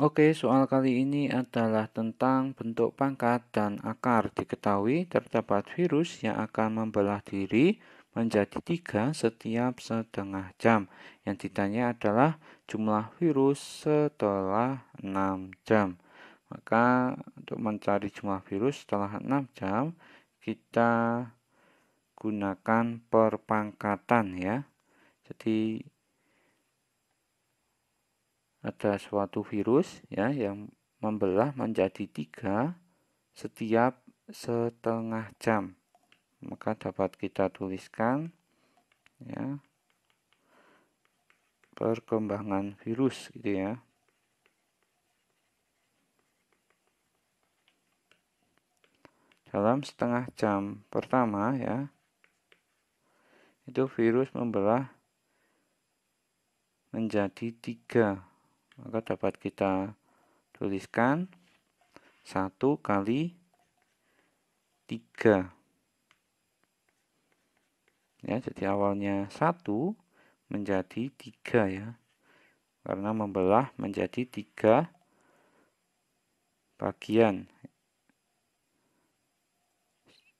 Oke, soal kali ini adalah tentang bentuk pangkat dan akar. Diketahui terdapat virus yang akan membelah diri menjadi tiga setiap setengah jam. Yang ditanya adalah jumlah virus setelah 6 jam. Maka untuk mencari jumlah virus setelah 6 jam, kita gunakan perpangkatan ya. Jadi ada suatu virus ya yang membelah menjadi tiga setiap setengah jam maka dapat kita tuliskan ya perkembangan virus gitu ya dalam setengah jam pertama ya itu virus membelah menjadi tiga maka dapat kita tuliskan 1 kali 3 ya jadi awalnya 1 menjadi 3 ya karena membelah menjadi 3 bagian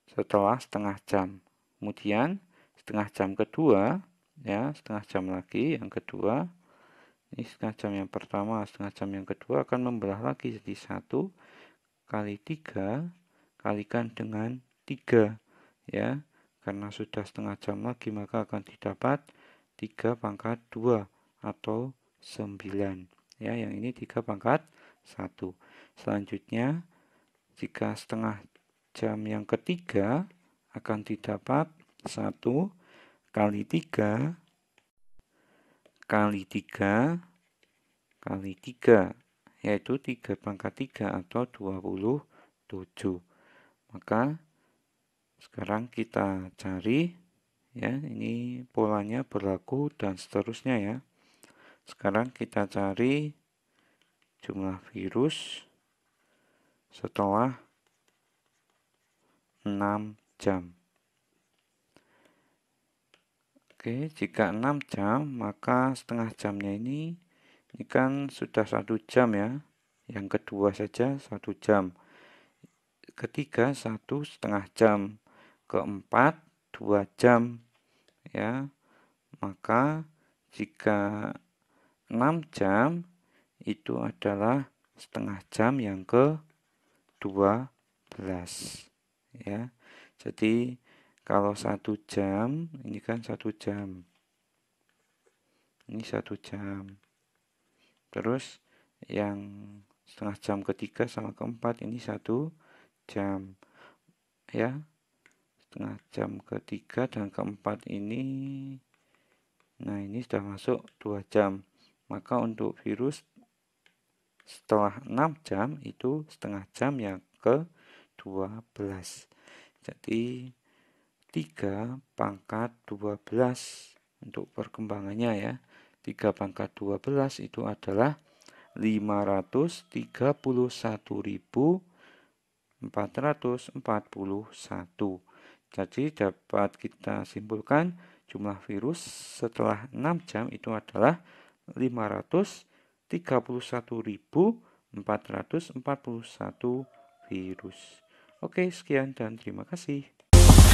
setelah setengah jam kemudian setengah jam kedua ya setengah jam lagi yang kedua ini setengah jam yang pertama setengah jam yang kedua akan membelah lagi jadi satu kali tiga kalikan dengan tiga ya karena sudah setengah jam lagi maka akan didapat tiga pangkat dua atau sembilan ya yang ini tiga pangkat satu. selanjutnya jika setengah jam yang ketiga akan didapat satu kali tiga kali tiga kali tiga yaitu tiga pangkat tiga atau dua puluh tujuh maka sekarang kita cari ya ini polanya berlaku dan seterusnya ya sekarang kita cari jumlah virus setelah enam jam Oke, jika 6 jam, maka setengah jamnya ini, ini kan sudah satu jam ya. Yang kedua saja satu jam. Ketiga satu setengah jam. Keempat dua jam. Ya, maka jika 6 jam itu adalah setengah jam yang ke 12 ya. Jadi kalau satu jam, ini kan satu jam. Ini satu jam. Terus yang setengah jam ketiga sama keempat ini satu jam. Ya, setengah jam ketiga dan keempat ini. Nah, ini sudah masuk dua jam. Maka untuk virus setelah enam jam itu setengah jam yang ke 12. Jadi 3 pangkat 12 untuk perkembangannya ya 3 pangkat 12 itu adalah 531.441 jadi dapat kita simpulkan jumlah virus setelah 6 jam itu adalah 531.441 virus. Oke, sekian dan terima kasih.